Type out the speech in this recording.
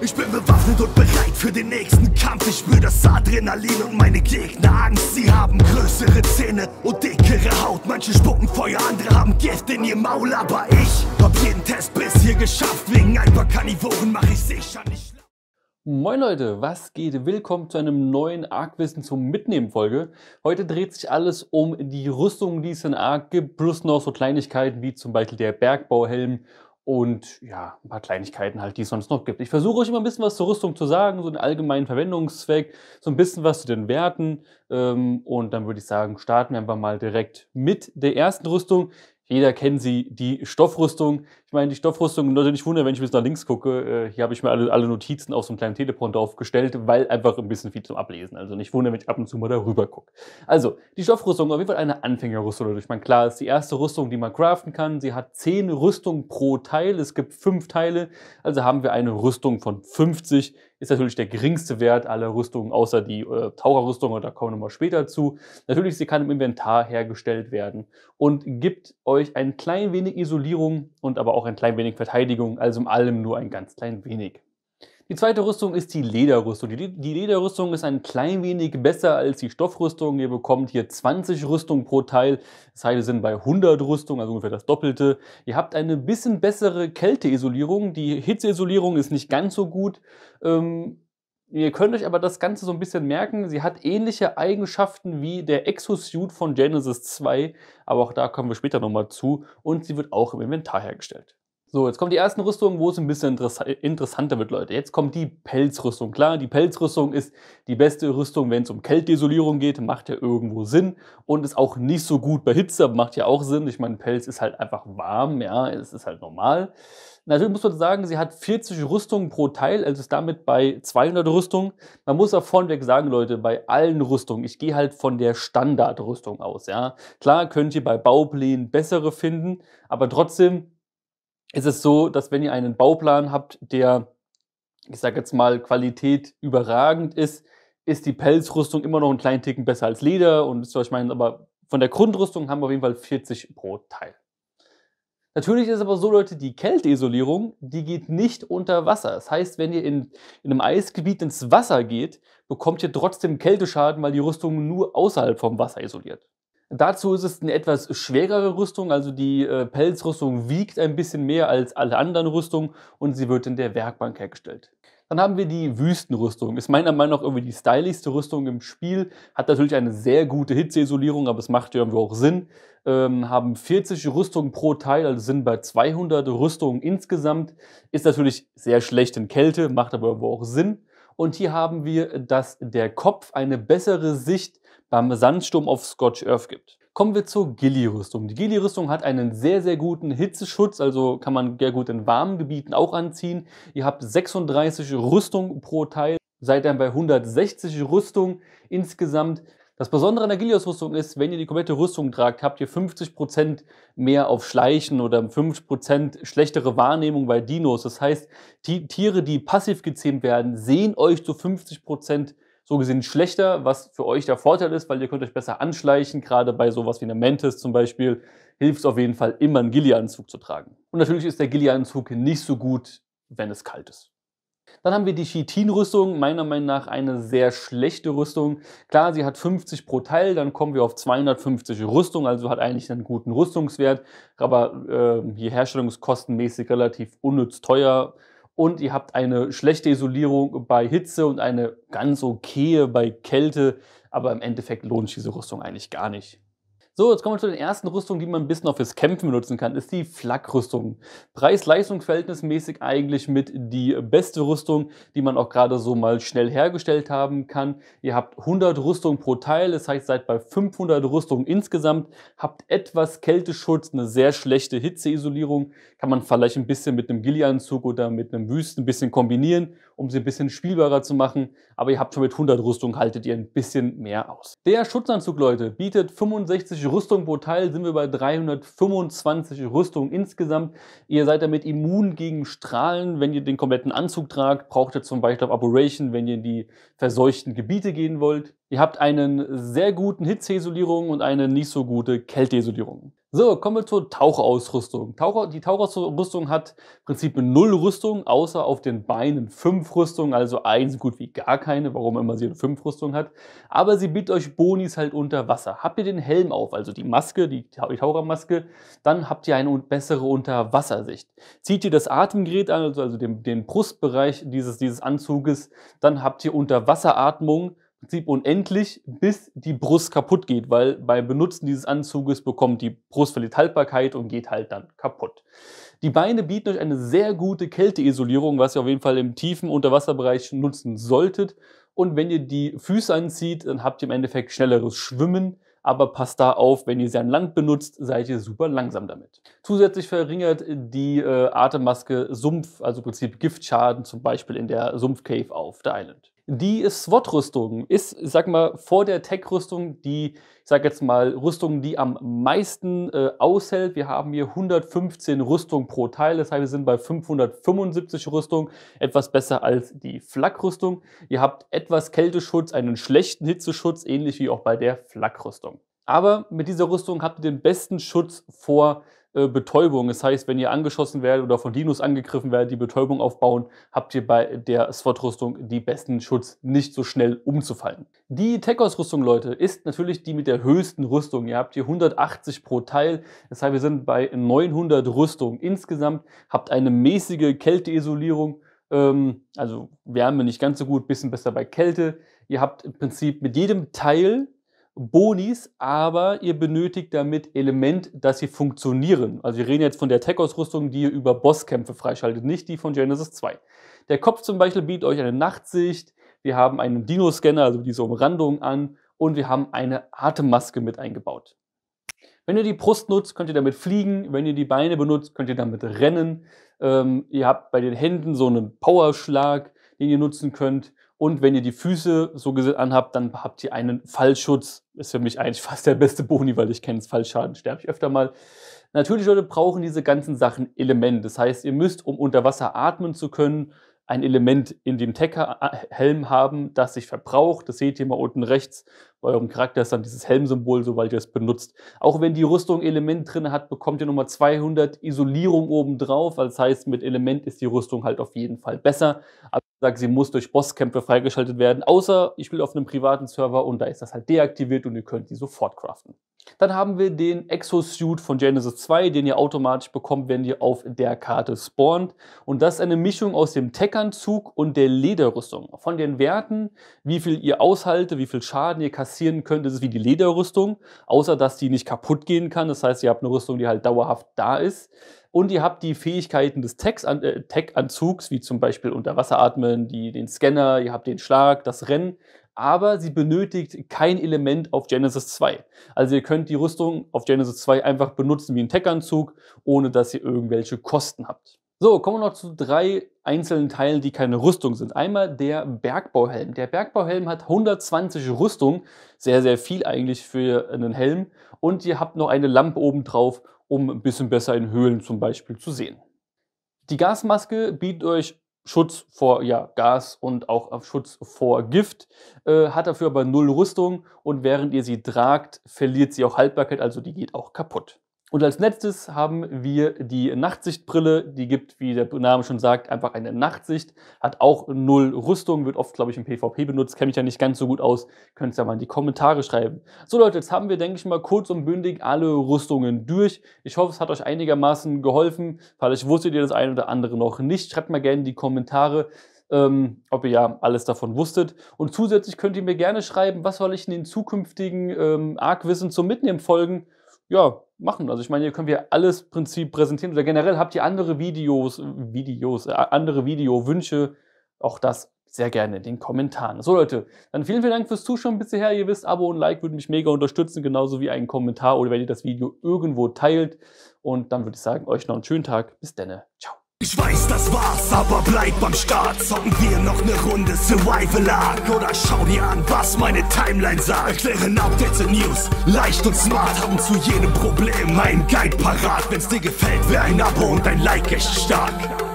Ich bin bewaffnet und bereit für den nächsten Kampf. Ich spür das Adrenalin und meine Gegner Angst. Sie haben größere Zähne und dickere Haut. Manche spucken Feuer, andere haben Gift in ihr Maul. Aber ich hab jeden Test bis hier geschafft. Wegen ein paar Karnivoren mach ich sicher nicht. Moin Leute, was geht? Willkommen zu einem neuen Arc-Wissen zum Mitnehmen-Folge. Heute dreht sich alles um die Rüstung, die es in Arc gibt, plus noch so Kleinigkeiten wie zum Beispiel der Bergbauhelm und ja, ein paar Kleinigkeiten halt, die es sonst noch gibt. Ich versuche euch immer ein bisschen was zur Rüstung zu sagen, so einen allgemeinen Verwendungszweck, so ein bisschen was zu den Werten. Ähm, und dann würde ich sagen, starten wir einfach mal direkt mit der ersten Rüstung. Jeder kennt sie, die Stoffrüstung. Ich meine, die Stoffrüstung, Leute, nicht wundern, wenn ich bis nach links gucke. Äh, hier habe ich mir alle, alle Notizen auf so einem kleinen Teleprompter aufgestellt, weil einfach ein bisschen viel zum Ablesen. Also nicht wundern, wenn ich ab und zu mal darüber gucke. Also, die Stoffrüstung auf jeden Fall eine Anfängerrüstung. Leute. Ich meine, klar, ist die erste Rüstung, die man craften kann. Sie hat 10 Rüstungen pro Teil. Es gibt 5 Teile. Also haben wir eine Rüstung von 50 ist natürlich der geringste Wert aller Rüstungen, außer die äh, Taucherrüstung, und da kommen wir mal später zu. Natürlich, sie kann im Inventar hergestellt werden und gibt euch ein klein wenig Isolierung und aber auch ein klein wenig Verteidigung, also im allem nur ein ganz klein wenig. Die zweite Rüstung ist die Lederrüstung. Die, Lederrüstung ist ein klein wenig besser als die Stoffrüstung. Ihr bekommt hier 20 Rüstung pro Teil. Das heißt, wir sind bei 100 Rüstung, also ungefähr das Doppelte. Ihr habt eine bisschen bessere Kälteisolierung. Die Hitzeisolierung ist nicht ganz so gut. Ähm, Ihr könnt euch aber das Ganze so ein bisschen merken. Sie hat ähnliche Eigenschaften wie der Exosuit von Genesis 2, aber auch da kommen wir später nochmal zu. Und sie wird auch im Inventar hergestellt. So, jetzt kommen die ersten Rüstungen, wo es ein bisschen interessanter wird, Leute. Jetzt kommt die Pelzrüstung. Klar, die Pelzrüstung ist die beste Rüstung, wenn es um Kältedesolierung geht, macht ja irgendwo Sinn und ist auch nicht so gut bei Hitze, aber macht ja auch Sinn. Ich meine, Pelz ist halt einfach warm, ja, es ist halt normal. Natürlich muss man sagen, sie hat 40 Rüstungen pro Teil, also ist damit bei 200 Rüstungen. Man muss auch vorneweg sagen, Leute, bei allen Rüstungen, ich gehe halt von der Standardrüstung aus, ja. Klar könnt ihr bei Bauplänen bessere finden, aber trotzdem ist es so, dass wenn ihr einen Bauplan habt, der, ich sage jetzt mal, Qualität überragend ist, ist die Pelzrüstung immer noch einen kleinen Ticken besser als Leder und so, ich meine, aber von der Grundrüstung haben wir auf jeden Fall 40 pro Teil. Natürlich ist es aber so, Leute, die Kälteisolierung, die geht nicht unter Wasser. Das heißt, wenn ihr in, in einem Eisgebiet ins Wasser geht, bekommt ihr trotzdem Kälteschaden, weil die Rüstung nur außerhalb vom Wasser isoliert. Dazu ist es eine etwas schwerere Rüstung, also die äh, Pelzrüstung wiegt ein bisschen mehr als alle anderen Rüstungen und sie wird in der Werkbank hergestellt. Dann haben wir die Wüstenrüstung. Ist meiner Meinung nach irgendwie die stylischste Rüstung im Spiel. Hat natürlich eine sehr gute Hitzeisolierung, aber es macht ja irgendwie auch Sinn. Ähm, haben 40 Rüstungen pro Teil, also sind bei 200 Rüstungen insgesamt. Ist natürlich sehr schlecht in Kälte, macht aber irgendwo auch Sinn. Und hier haben wir, dass der Kopf eine bessere Sicht beim Sandsturm auf Scotch Earth gibt. Kommen wir zur Gilli-Rüstung. Die Gilli-Rüstung hat einen sehr, sehr guten Hitzeschutz, also kann man sehr gut in warmen Gebieten auch anziehen. Ihr habt 36 Rüstung pro Teil, seid dann bei 160 Rüstung insgesamt. Das Besondere an der Gilios-Rüstung ist, wenn ihr die komplette Rüstung tragt, habt ihr 50% mehr auf Schleichen oder 50% schlechtere Wahrnehmung bei Dinos. Das heißt, die Tiere, die passiv gezähmt werden, sehen euch zu 50% so gesehen schlechter, was für euch der Vorteil ist, weil ihr könnt euch besser anschleichen. Gerade bei sowas wie einer Mantis zum Beispiel hilft es auf jeden Fall immer, einen Gillianzug zu tragen. Und natürlich ist der Gillianzug nicht so gut, wenn es kalt ist. Dann haben wir die Chitin-Rüstung, meiner Meinung nach eine sehr schlechte Rüstung. Klar, sie hat 50 pro Teil, dann kommen wir auf 250 Rüstung, also hat eigentlich einen guten Rüstungswert, aber äh, hier herstellungskostenmäßig relativ unnütz teuer. Und ihr habt eine schlechte Isolierung bei Hitze und eine ganz okaye bei Kälte, aber im Endeffekt lohnt sich diese Rüstung eigentlich gar nicht. So, jetzt kommen wir zu den ersten Rüstungen, die man ein bisschen auch fürs Kämpfen benutzen kann. Ist die Flak-Rüstung. Preis-Leistung verhältnismäßig eigentlich mit die beste Rüstung, die man auch gerade so mal schnell hergestellt haben kann. Ihr habt 100 Rüstungen pro Teil, das heißt, seid bei 500 Rüstungen insgesamt, habt etwas Kälteschutz, eine sehr schlechte Hitzeisolierung. Kann man vielleicht ein bisschen mit einem Gillianzug oder mit einem Wüsten ein bisschen kombinieren um sie ein bisschen spielbarer zu machen, aber ihr habt schon mit 100 Rüstung haltet ihr ein bisschen mehr aus. Der Schutzanzug, Leute, bietet 65 Rüstung pro Teil, sind wir bei 325 Rüstung insgesamt. Ihr seid damit immun gegen Strahlen, wenn ihr den kompletten Anzug tragt, braucht ihr zum Beispiel auf Operation, wenn ihr in die verseuchten Gebiete gehen wollt. Ihr habt einen sehr guten hitze und eine nicht so gute kälte so, kommen wir zur Taucherausrüstung. Taucher, die Taucherausrüstung hat im Prinzip null Rüstung, außer auf den Beinen fünf Rüstungen, also eins so gut wie gar keine, warum immer sie fünf Rüstungen hat. Aber sie bietet euch Bonis halt unter Wasser. Habt ihr den Helm auf, also die Maske, die, Tauchermaske, dann habt ihr eine bessere Unterwassersicht. Zieht ihr das Atemgerät an, also, also den, den Brustbereich dieses, dieses Anzuges, dann habt ihr Unterwasseratmung Prinzip unendlich, bis die Brust kaputt geht, weil beim Benutzen dieses Anzuges bekommt die Brust verliert Haltbarkeit und geht halt dann kaputt. Die Beine bieten euch eine sehr gute Kälteisolierung, was ihr auf jeden Fall im tiefen Unterwasserbereich nutzen solltet. Und wenn ihr die Füße anzieht, dann habt ihr im Endeffekt schnelleres Schwimmen. Aber passt da auf, wenn ihr sie an Land benutzt, seid ihr super langsam damit. Zusätzlich verringert die äh, Atemmaske Sumpf, also im Prinzip Giftschaden, zum Beispiel in der Sumpfcave auf der Island die SWOT-Rüstung ist, sag mal, vor der Tech-Rüstung die, ich sag jetzt mal, Rüstung, die am meisten äh, aushält. Wir haben hier 115 Rüstung pro Teil, das heißt, wir sind bei 575 Rüstung, etwas besser als die Flak-Rüstung. Ihr habt etwas Kälteschutz, einen schlechten Hitzeschutz, ähnlich wie auch bei der Flak-Rüstung. Aber mit dieser Rüstung habt ihr den besten Schutz vor äh, Betäubung. Das heißt, wenn ihr angeschossen werdet oder von Dinos angegriffen werdet, die Betäubung aufbauen, habt ihr bei der SWAT-Rüstung die besten Schutz, nicht so schnell umzufallen. Die Tekos-Rüstung, Leute, ist natürlich die mit der höchsten Rüstung. Ihr habt hier 180 pro Teil, das heißt, wir sind bei 900 Rüstung insgesamt, habt eine mäßige Kälteisolierung, ähm, also Wärme nicht ganz so gut, bisschen besser bei Kälte. Ihr habt im Prinzip mit jedem Teil Bonis, aber ihr benötigt damit Element, dass sie funktionieren. Also wir reden jetzt von der Tech-Ausrüstung, die ihr über Bosskämpfe freischaltet, nicht die von Genesis 2. Der Kopf zum Beispiel bietet euch eine Nachtsicht, wir haben einen Dino-Scanner, also diese Umrandung an und wir haben eine Atemmaske mit eingebaut. Wenn ihr die Brust nutzt, könnt ihr damit fliegen. Wenn ihr die Beine benutzt, könnt ihr damit rennen. Ähm, ihr habt bei den Händen so einen Powerschlag, den ihr nutzen könnt. Und wenn ihr die Füße so gesehen anhabt, dann habt ihr einen Fallschutz. Ist für mich eigentlich fast der beste Boni, weil ich kenne Fallschaden, sterbe ich öfter mal. Natürlich, Leute, brauchen diese ganzen Sachen Element. Das heißt, ihr müsst, um unter Wasser atmen zu können, ein Element in dem tecker helm haben, das sich verbraucht. Das seht ihr mal unten rechts. Bei eurem Charakter ist dann dieses Helmsymbol, sobald ihr es benutzt. Auch wenn die Rüstung Element drin hat, bekommt ihr nochmal 200 Isolierung obendrauf. Also das heißt, mit Element ist die Rüstung halt auf jeden Fall besser. Aber sagt, sie muss durch Bosskämpfe freigeschaltet werden, außer ich spiele auf einem privaten Server und da ist das halt deaktiviert und ihr könnt die sofort craften. Dann haben wir den Exosuit von Genesis 2, den ihr automatisch bekommt, wenn ihr auf der Karte spawnt. Und das ist eine Mischung aus dem Tech-Anzug und der Lederrüstung. Von den Werten, wie viel ihr aushalte, wie viel Schaden ihr kassieren könnt, ist es wie die Lederrüstung, außer dass die nicht kaputt gehen kann. Das heißt, ihr habt eine Rüstung, die halt dauerhaft da ist und ihr habt die Fähigkeiten des äh, Tech-Anzugs, wie zum Beispiel unter atmen, die, den Scanner, ihr habt den Schlag, das Rennen, aber sie benötigt kein Element auf Genesis 2. Also ihr könnt die Rüstung auf Genesis 2 einfach benutzen wie ein Tech-Anzug, ohne dass ihr irgendwelche Kosten habt. So, kommen wir noch zu drei einzelnen Teilen, die keine Rüstung sind. Einmal der Bergbauhelm. Der Bergbauhelm hat 120 Rüstung, sehr, sehr viel eigentlich für einen Helm. Und ihr habt noch eine Lampe oben drauf um ein bisschen besser in Höhlen zum Beispiel zu sehen. Die Gasmaske bietet euch Schutz vor ja, Gas und auch äh, Schutz vor Gift, äh, hat dafür aber null Rüstung und während ihr sie tragt, verliert sie auch Haltbarkeit, also die geht auch kaputt. Und als letztes haben wir die Nachtsichtbrille. Die gibt, wie der Name schon sagt, einfach eine Nachtsicht. Hat auch null Rüstung, wird oft, glaube ich, im PvP benutzt. Kenne mich ja nicht ganz so gut aus. Könnt ihr ja mal in die Kommentare schreiben. So Leute, jetzt haben wir, denke ich mal, kurz und bündig alle Rüstungen durch. Ich hoffe, es hat euch einigermaßen geholfen. Vielleicht wusstet ihr das eine oder andere noch nicht. Schreibt mal gerne in die Kommentare. Ähm, ob ihr ja alles davon wusstet. Und zusätzlich könnt ihr mir gerne schreiben, was soll ich in den zukünftigen ähm, Arc-Wissen zum Mitnehmen folgen. Ja, machen. Also ich meine, hier können wir alles Prinzip präsentieren oder generell habt ihr andere Videos, Videos, äh, andere Videowünsche, auch das sehr gerne in den Kommentaren. So Leute, dann vielen, vielen Dank fürs Zuschauen bis hierher. Ihr wisst, Abo und Like würden mich mega unterstützen, genauso wie einen Kommentar oder wenn ihr das Video irgendwo teilt. Und dann würde ich sagen, euch noch einen schönen Tag. Bis denne. Ciao. Ich weiß, das war's, aber bleib am Start. Zocken wir noch ne Runde Survival Arc. Oder schau dir an, was meine Timeline sagt. Erklären Updates und News, leicht und smart. Haben zu jedem Problem einen Guide parat. Wenn's dir gefällt, wär ein Abo und ein Like echt stark.